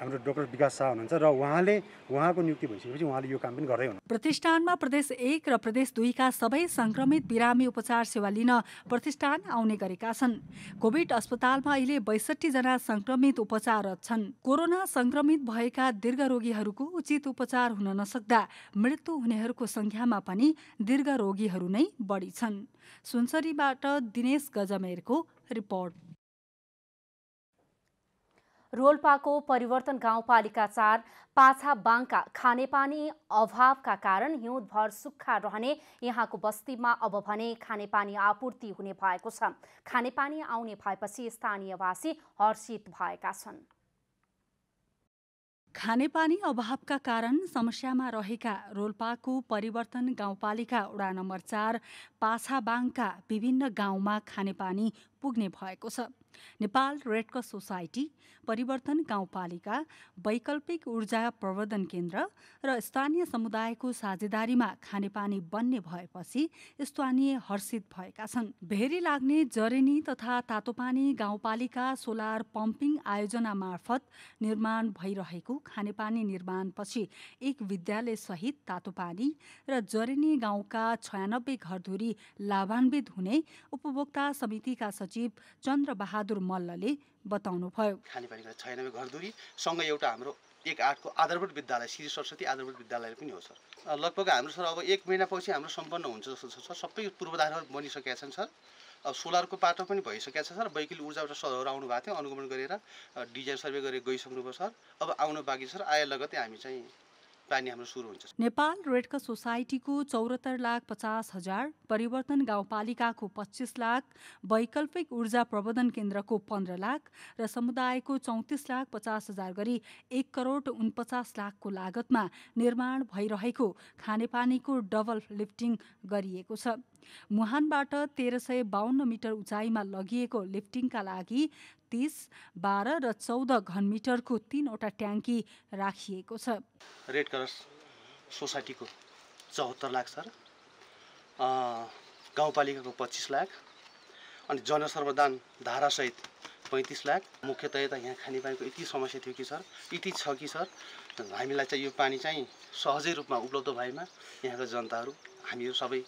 हाम्रो डक्टर विकास शाह हुनुहुन्छ र उहाँले उहाँको नियुक्ति भइसकेपछि उहाँले यो काम पनि गर्दै हुनुहुन्छ प्रतिष्ठानमा प्रदेश एक र प्रदेश दुईका सबै सङ्क्रमित बिरामी उपचार सेवा लिन प्रतिष्ठान आउने गरेका छन् कोभिड अस्पतालमा अहिले बैसठीजना सङ्क्रमित उपचाररत छन् कोरोना सङ्क्रमित भएका दीर्घ रोगीहरूको उचित उपचार हुन नसक्दा मृत्यु हुनेहरूको सङ्ख्यामा पनि दीर्घ रोगीहरू नै बढी छन् सुनसरीबाट दिनेश गजमेरको रिपोर्ट रोल्पाको परिवर्तन गाउँपालिका चार पाछा बाङका खानेपानी अभावका कारण हिउँदभर सुक्खा रहने यहाँको बस्तीमा अब भने खानेपानी आपूर्ति हुने भएको छ खानेपानी आउने भएपछि स्थानीयवासी हर्षित भएका छन् खानेपानी अभावका कारण समस्यामा रहेका रोल्पाको परिवर्तन गाउँपालिका उडा नम्बर चार पाछाबाङका विभिन्न गाउँमा खानेपानी पुग्ने भएको छ नेपाल रेडक्रस सोसाइटी परिवर्तन गाउँपालिका वैकल्पिक ऊर्जा प्रवर्धन केन्द्र र स्थानीय समुदायको साझेदारीमा खानेपानी बन्ने भएपछि स्थानीय हर्षित भएका छन् भेरी लाग्ने जरेनी तथा तातोपानी गाउँपालिका सोलर पम्पिङ आयोजना मार्फत निर्माण भइरहेको खानेपानी निर्माणपछि एक विद्यालय सहित तातोपानी र जरेनी गाउँका छयानब्बे घरधुरी लाभान्वित हुने उपभोक्ता समितिका सचिव चन्द्रबहादुर मल्लले बताउनुभयो खानेपानीको छैन घरधुरी सँगै एउटा हाम्रो एक आठको आधारभूत विद्यालय श्री सरस्वती आधारभूत विद्यालय पनि हो सर लगभग हाम्रो सर अब एक महिनापछि हाम्रो सम्पन्न हुन्छ जस्तो छ सर सबै पूर्वाधारहरू बनिसकेका छन् सर अब सोलरको पाटो पनि भइसकेको छ सर वैकिल ऊर्जाबाट सरहरू आउनु भएको थियो अनुगमन गरेर डिजाइन सर्वे गरेर गइसक्नुभयो सर अब आउनु बाँकी सर आए लगतै हामी चाहिँ पानी हाम्रो सुरु हुन्छ नेपाल रेडक्रस सोसाइटीको चौरात्तर लाख पचास हजार परिवर्तन गाउँपालिकाको पच्चिस लाख वैकल्पिक ऊर्जा प्रबन्धन केन्द्रको पन्ध्र लाख र समुदायको चौतिस लाख पचास हजार गरी एक करोड उनपचास लाखको लागतमा निर्माण भइरहेको खानेपानीको डबल लिफ्टिङ गरिएको छ मुहानबाट तेह्र सय बाहन्न मिटर उचाइमा लगिएको लिफ्टिङका लागि तिस बाह्र र चौध घनमिटरको तिनवटा ट्याङ्की राखिएको छ रेड क्रस सोसाइटीको चौहत्तर लाख सर गाउँपालिकाको पच्चिस लाख अनि जनसर्वदान धारासहित पैँतिस लाख मुख्यतया त यहाँ खानेपानीको यति समस्या थियो कि सर यति छ कि सर हामीलाई चाहिँ यो पानी चाहिँ सहजै रूपमा उपलब्ध भएमा यहाँको जनताहरू हामीहरू सबै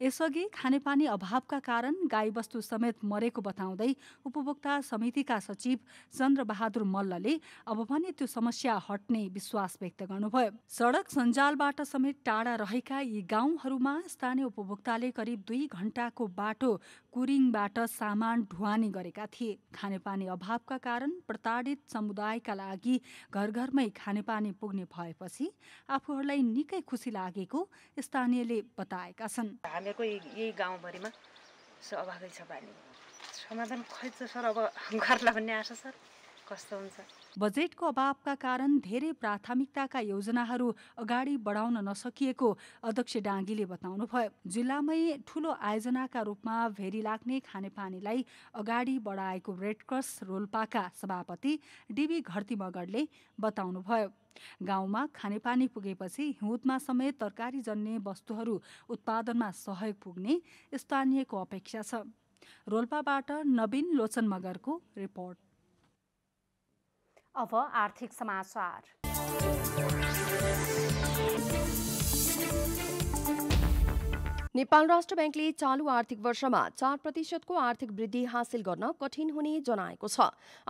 यसअघि खानेपानी अभावका कारण गाईवस्तु समेत मरेको बताउँदै उपभोक्ता समितिका सचिव चन्द्रबहादुर मल्लले अब पनि त्यो समस्या हट्ने विश्वास व्यक्त गर्नुभयो सडक सञ्जालबाट समेत टाढा रहेका यी गाउँहरूमा स्थानीय उपभोक्ताले करिब दुई घण्टाको बाटो कुरिङबाट सामान ढुवानी गरेका थिए खानेपानी अभावका कारण प्रताडित समुदायका लागि घर घरमै खानेपानी पुग्ने भएपछि आफूहरूलाई निकै खुसी लागेको स्थानीयले बताएका छन् हामीको यही गाउँभरिमा अभावै छ पानी समाधान खै सर अब घरलाई भन्ने आशा सर कस्तो हुन्छ बजेटको अभावका कारण धेरै प्राथमिकताका योजनाहरू अगाडि बढाउन नसकिएको अध्यक्ष डाङ्गीले बताउनुभयो जिल्लामै ठुलो आयोजनाका रूपमा भेरी लाग्ने खानेपानीलाई अगाडि बढाएको रेडक्रस रोल्पाका सभापति डिबी घरती मगरले बताउनुभयो गाउँमा खानेपानी पुगेपछि हिउँदमा समेत तरकारी जन्ने वस्तुहरू उत्पादनमा सहयोग पुग्ने स्थानीयको अपेक्षा छ रोल्पाबाट नवीन लोचन मगरको रिपोर्ट अब आर्थिक समाचार नेपाल राष्ट्र ब्याङ्कले चालु आर्थिक वर्षमा चार प्रतिशतको आर्थिक वृद्धि हासिल गर्न कठिन हुने जनाएको छ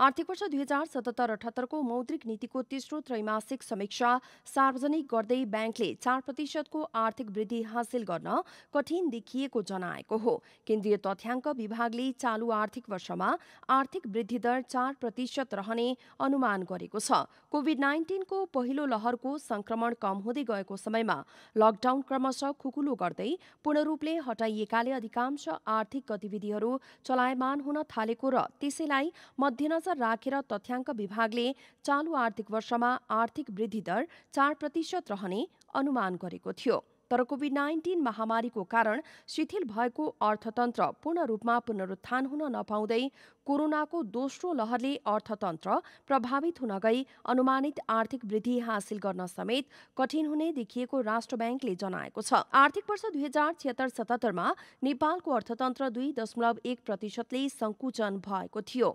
आर्थिक वर्ष दुई हजार सतहत्तर अठहत्तरको मौद्रिक नीतिको तेस्रो त्रैमासिक समीक्षा सार्वजनिक गर्दै ब्याङ्कले चार प्रतिशतको आर्थिक वृद्धि हासिल गर्न कठिन देखिएको जनाएको हो केन्द्रीय तथ्याङ्क विभागले चालु आर्थिक वर्षमा आर्थिक वृद्धि दर चार प्रतिशत रहने अनुमान गरेको छ कोभिड नाइन्टिनको पहिलो लहरको संक्रमण कम हुँदै गएको समयमा लकडाउन क्रमशः खुकुलो गर्दै पूर्ण रूपले हटाइएकाले अधिकांश आर्थिक गतिविधिहरू चलायमान हुन थालेको र त्यसैलाई मध्यनजर राखेर तथ्याङ्क विभागले चालु आर्थिक वर्षमा आर्थिक वृद्धि दर चार प्रतिशत रहने अनुमान गरेको थियो तर कोभिड नाइन्टिन महामारीको कारण शिथिल भएको अर्थतन्त्र पूर्ण रूपमा पुनरुत्थान हुन नपाउँदै कोरोनाको दोस्रो लहरले अर्थतन्त्र प्रभावित हुन गई अनुमानित आर्थिक वृद्धि हासिल गर्न समेत कठिन हुने देखिएको राष्ट्र ब्याङ्कले जनाएको छ आर्थिक वर्ष दुई हजार छिहत्तर सतहत्तरमा नेपालको अर्थतन्त्र दुई दशमलव एक प्रतिशतले संकुचन भएको थियो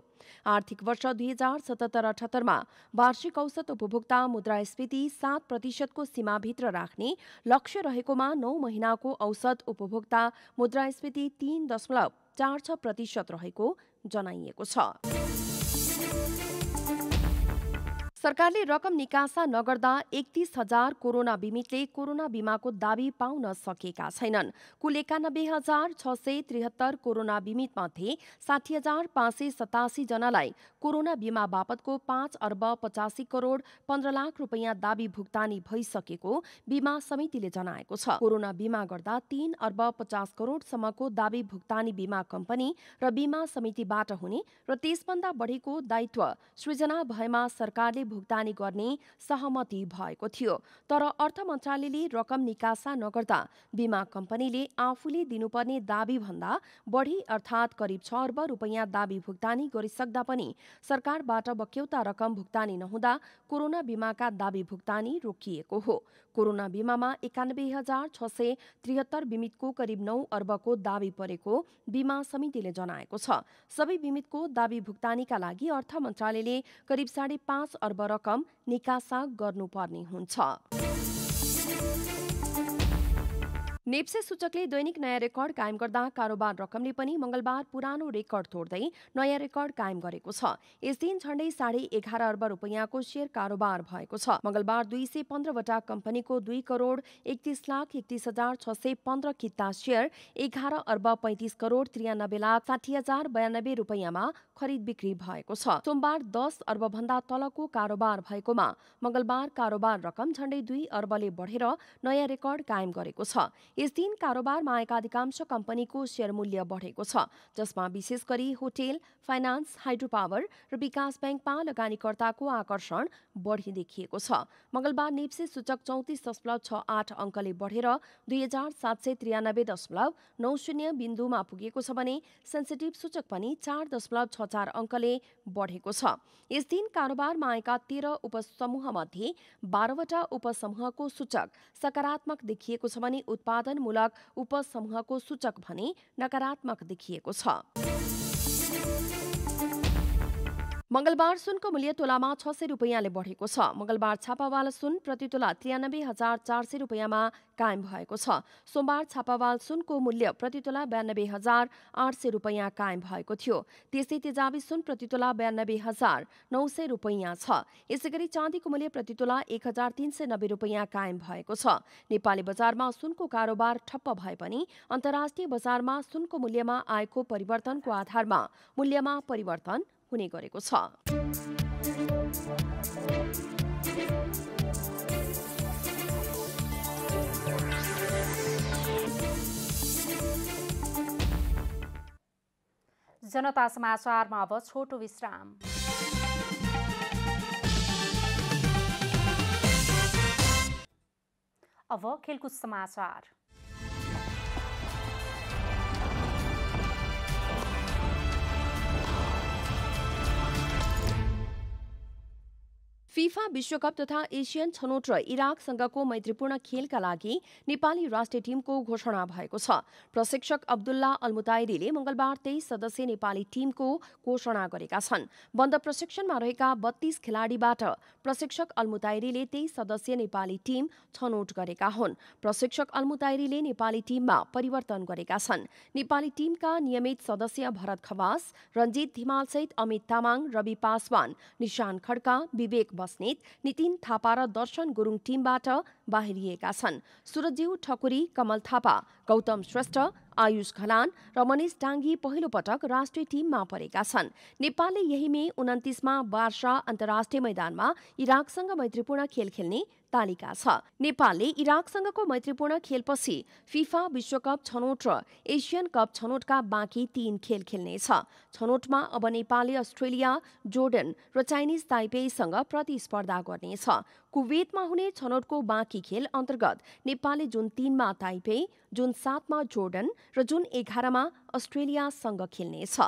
आर्थिक वर्ष दुई हजार सतहत्तर अठहत्तरमा वार्षिक औसत उपभोक्ता मुद्रास्फीति सात प्रतिशतको सीमाभित्र राख्ने लक्ष्य रहेकोमा नौ महिनाको औसत उपभोक्ता मुद्रास्फीति तीन दशमलव चार छ प्रतिशत रहेको जनाइएको छ सरकारले रकम निकासा नगर्दा एकतिस हजार कोरोना बिमितले कोरोना बिमाको दावी पाउन सकेका छैनन् कुल एकानब्बे हजार छ सय त्रिहत्तर कोरोना बिमितमध्ये साठी हजार पाँच सय सतासीजनालाई कोरोना बिमा बापतको पाँच अर्ब पचासी करोड पन्ध्र लाख रुपियाँ दावी भुक्तानी भइसकेको बिमा समितिले जनाएको छ कोरोना बिमा गर्दा तीन अर्ब पचास करोडसम्मको दावी भुक्तानी बिमा कम्पनी र बिमा समितिबाट हुने र त्यसभन्दा बढीको दायित्व सृजना भएमा सरकारले भुक्तानी गर्ने सहमति भएको थियो तर अर्थ मन्त्रालयले रकम निकासा नगर्दा बिमा कम्पनीले आफूले दिनुपर्ने दावी भन्दा बढी अर्थात करिब छ अर्ब रुपियाँ दावी भुक्तानी गरिसक्दा पनि सरकारबाट बक्यौता रकम भुक्तानी नहुँदा कोरोना बिमाका दावी भुक्तानी रोकिएको हो कोरोना बिमामा एकानब्बे हजार छ सय त्रिहत्तर बिमितको करिब नौ अर्बको दावी परेको बिमा समितिले जनाएको छ सबै बिमितको दावी भुक्तानीका लागि अर्थ मन्त्रालयले करिब साढे पाँच अर्ब अर्ब रकम निकासा गर्नुपर्ने हुन्छ नेप्से सूचकले दैनिक नयाँ रेकर्ड कायम गर्दा कारोबार रकमले पनि मंगलबार पुरानो रेकर्ड तोड्दै नयाँ रेकर्ड कायम गरेको छ यस दिन झण्डै साढे एघार अर्ब रुपियाँको सेयर कारोबार भएको छ मंगलबार दुई सय पन्ध्रवटा कम्पनीको दुई करोड एकतिस लाख एकतिस हजार छ सय पन्ध्र खित्ता सेयर एघार अर्ब पैँतिस करोड त्रियानब्बे लाख साठी हजार बयानब्बे रुपियाँमा खरिद बिक्री भएको छ सोमबार दस भन्दा तलको कारोबार भएकोमा मंगलबार कारोबार रकम झण्डै दुई अर्बले बढेर नयाँ रेकर्ड कायम गरेको छ यस दिन कारोबारमा आएका अधिकांश कम्पनीको सेयर मूल्य बढेको छ जसमा विशेष गरी होटेल फाइनान्स हाइड्रो पावर र विकास ब्याङ्कमा लगानीकर्ताको आकर्षण बढी देखिएको छ मंगलबार नेप्से सूचक चौतिस दशमलव छ आठ अङ्कले बढेर दुई हजार सात सय त्रियानब्बे दशमलव नौ शून्य बिन्दुमा पुगेको छ भने सेन्सिटिभ सूचक पनि चार दशमलव छ चार अङ्कले बढेको छ यस दिन कारोबारमा आएका तेह्र उपसमूहमध्ये बाह्रवटा उपसमूहको सूचक सकारात्मक देखिएको छ भने उत्पाद उत्पादनमूलक उपसमूहको सूचक भने नकारात्मक देखिएको छ मंगलबार सुनको मूल्य तोलामा छ सय रुपियाँले बढेको छ मंगलबार छापावाल सुन प्रति तोला त्रियानब्बे हजार चार सय रुपियाँमा कायम भएको छ सोमबार छापावाल सुनको मूल्य प्रति तोला बयानब्बे हजार आठ सय रुपियाँ कायम भएको थियो त्यसै तेजावी सुन प्रति तोला बयानब्बे हजार नौ सय रुपियाँ छ यसै गरी चाँदीको मूल्य प्रति तोला एक हजार तिन सय नब्बे रुपियाँ कायम भएको छ नेपाली बजारमा सुनको कारोबार ठप्प भए पनि अन्तर्राष्ट्रिय बजारमा सुनको मूल्यमा आएको परिवर्तनको आधारमा मूल्यमा परिवर्तन हुने गरेको छ जनता समाचारमा अब छोटो विश्राम अब खेलकुद समाचार फिफा विश्वकप तथा एसियन छनौट र इराकसँगको मैत्रीपूर्ण खेलका लागि नेपाली राष्ट्रिय टिमको घोषणा भएको छ प्रशिक्षक अब्दुल्ला अल्मुताइरीले मंगलबार तेइस सदस्य नेपाली टिमको घोषणा गरेका छन् बन्द प्रशिक्षणमा रहेका बत्तीस खेलाडीबाट प्रशिक्षक अल्मुताइरीले तेइस सदस्य नेपाली टिम छनौट गरेका हुन् प्रशिक्षक अल्मुताइरीले नेपाली टिममा परिवर्तन गरेका छन् नेपाली टिमका नियमित सदस्य भरत खवास रञ्जित धिमालसहित अमित तामाङ रवि पासवान निशान खड्का विवेक बस्नेत नितिन थापा र दर्शन गुरुङ टिमबाट बाहिरिएका छन् सुरज्यू ठकुरी कमल थापा गौतम श्रेष्ठ आयुष घलान र मनिष डाङ्गी पहिलो पटक राष्ट्रिय टिममा परेका छन् नेपालले यही मे उन्तिसमा वर्ष अन्तर्राष्ट्रिय मैदानमा इराकसँग मैत्रीपूर्ण खेल खेल्ने तालिका छ नेपालले इराकसँगको मैत्रीपूर्ण खेलपछि फिफा विश्वकप छनौट र एसियन कप छनौटका बाँकी तीन खेल खेल्नेछ छनौटमा अब नेपालले अस्ट्रेलिया जोर्डन र चाइनिज ताइपेसँग प्रतिस्पर्धा गर्नेछ कुवेतमा हुने छनौटको बाँकी खेल अन्तर्गत नेपालले जुन तीनमा ताइपे जुन सातमा जोर्डन र जुन एघारमा अस्ट्रेलियासँग खेल्नेछ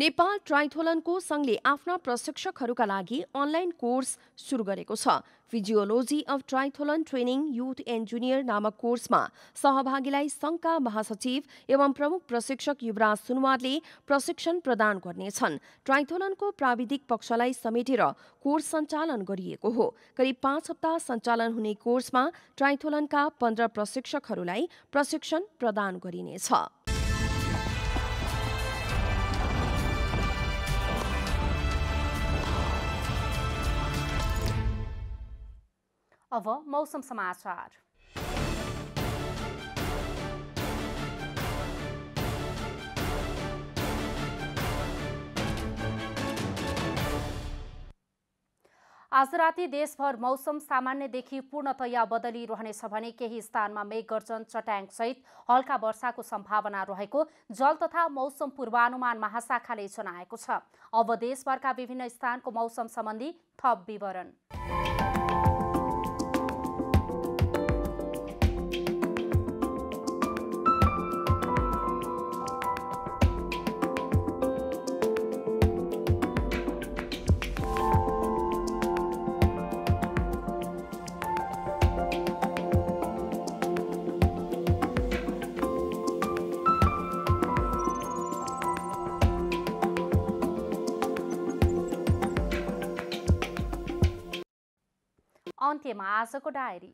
नेपाल ट्राइथोलनको सङ्घले आफ्ना प्रशिक्षकहरूका लागि अनलाइन कोर्स सुरु गरेको छ physiology of triathlon training youth and junior नामक कोर्समा सहभागीलाई सङ्घका महासचिव एवं प्रमुख प्रशिक्षक युवराज सुनवारले प्रशिक्षण प्रदान गर्नेछन् ट्राइथोलनको प्राविधिक पक्षलाई समेटेर कोर्स सञ्चालन गरिएको हो करिब पाँच हप्ता सञ्चालन हुने कोर्समा ट्राइथोलनका पन्ध्र प्रशिक्षकहरूलाई प्रशिक्षण प्रदान गरिनेछ अब मौसम समाचार आज राति देशभर मौसम सामान्यदेखि पूर्णतया बदलिरहनेछ भने केही स्थानमा मेघगर्जन चट्याङसहित हल्का वर्षाको सम्भावना रहेको जल तथा मौसम पूर्वानुमान महाशाखाले जनाएको छ अब देशभरका विभिन्न स्थानको मौसम सम्बन्धी थप विवरण अन्त्यमा आजको डायरी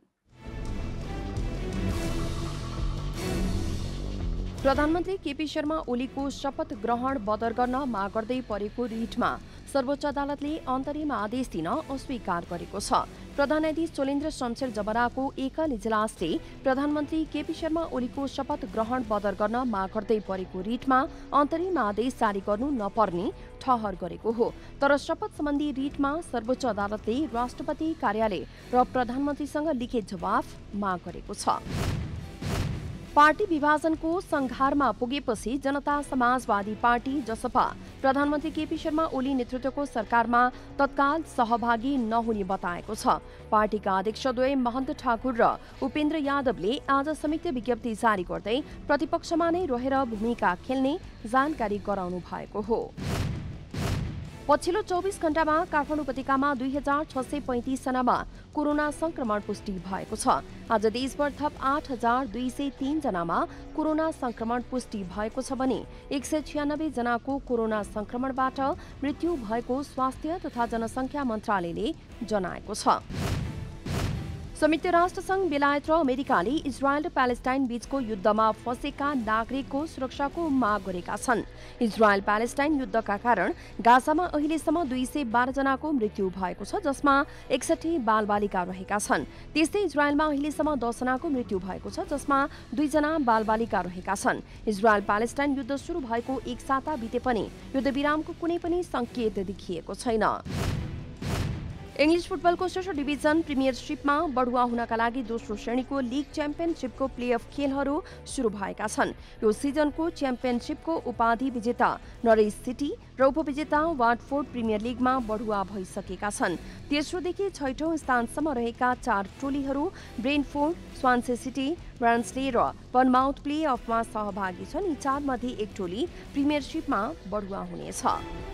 प्रधानमन्त्री केपी शर्मा ओलीको शपथ ग्रहण बदर गर्न माग गर्दै परेको रिटमा सर्वोच्च अदालतले अन्तरिम आदेश दिन अस्वीकार गरेको छ प्रधान न्यायाधीश चोलेन्द्र शमशेर जबराको एकल इजलासले प्रधानमन्त्री केपी शर्मा ओलीको शपथ ग्रहण बदर गर्न माग गर्दै परेको रिटमा अन्तरिम आदेश जारी गर्नु नपर्ने ठहर गरेको हो तर शपथ सम्बन्धी रिटमा सर्वोच्च अदालतले राष्ट्रपति कार्यालय र प्रधानमन्त्रीसँग लिखित जवाफ माग गरेको छ पार्टी विभाजनको संघारमा पुगेपछि जनता समाजवादी पार्टी जसपा प्रधानमन्त्री केपी शर्मा ओली नेतृत्वको सरकारमा तत्काल सहभागी नहुने बताएको छ पार्टीका अध्यक्षद्वय महन्त ठाकुर र उपेन्द्र यादवले आज संयुक्त विज्ञप्ति जारी गर्दै प्रतिपक्षमा नै रहेर भूमिका खेल्ने जानकारी गराउनु भएको हो पछिल्लो चौबिस घण्टामा काठमाडौँ उपत्यकामा दुई हजार छ सय पैँतिसजनामा कोरोना संक्रमण पुष्टि भएको छ आज देशभर थप आठ हजार दुई सय तीनजनामा कोरोना संक्रमण पुष्टि भएको छ भने एक सय जनाको कोरोना संक्रमणबाट मृत्यु भएको स्वास्थ्य तथा जनसङ्ख्या मन्त्रालयले जनाएको छ संयुक्त राष्ट्रसङ्घ बेलायत र अमेरिकाले इजरायल र प्यालेस्टाइन बीचको युद्धमा फँसेका नागरिकको सुरक्षाको माग गरेका छन् इजरायल प्यालेस्टाइन युद्धका कारण गाजामा अहिलेसम्म दुई सय बाह्रजनाको मृत्यु भएको छ जसमा एकसठी बालबालिका रहेका छन् त्यस्तै इजरायलमा अहिलेसम्म दसजनाको मृत्यु भएको छ जसमा दुईजना बालबालिका रहेका छन् इजरायल प्यालेस्टाइन युद्ध सुरु भएको एक साता बिते पनि युद्धविरामको कुनै पनि सङ्केत देखिएको छैन इङ्ग्लिस फुटबलको शीर्ष डिभिजन प्रिमियरसिपमा बढुवा हुनका लागि दोस्रो श्रेणीको लिग च्याम्पियनसिपको प्लेअफ खेलहरू सुरु भएका छन् यो सिजनको च्याम्पियनसिपको उपाधि विजेता नरेश सिटी र उपविजेता वाटफोर्ड प्रिमियर लिगमा बढुवा भइसकेका छन् तेस्रोदेखि छैठौँ स्थानसम्म रहेका चार टोलीहरू ब्रेनफोर्ड स्वान्से सिटी ब्रान्सले र पनमाउथ प्लेअफमा सहभागी छन् यी चारमध्ये एक टोली प्रिमियरसिपमा बढुवा हुनेछ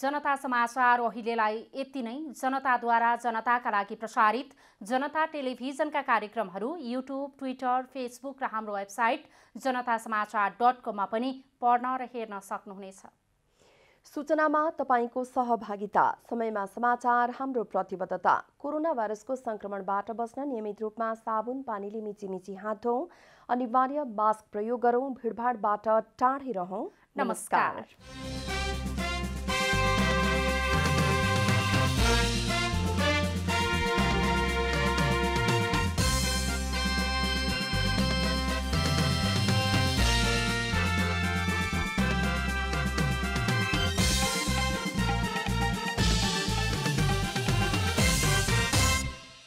जनता समाचार अहिलेलाई यति नै जनताद्वारा जनताका लागि प्रसारित जनता टेलिभिजनका कार्यक्रमहरू युट्युब ट्विटर फेसबुक र हाम्रो वेबसाइट जनता समाचार डट कममा पनि पढ्न र हेर्न सक्नुहुनेछ सूचनामा तपाईँको सहभागिता समयमा समाचार हाम्रो प्रतिबद्धता कोरोना भाइरसको सङ्क्रमणबाट बस्न नियमित रूपमा साबुन पानीले मिचिमिची हात धौँ अनिवार्य मास्क प्रयोग गरौँ भिडभाडबाट टाढै रहौँ नमस्कार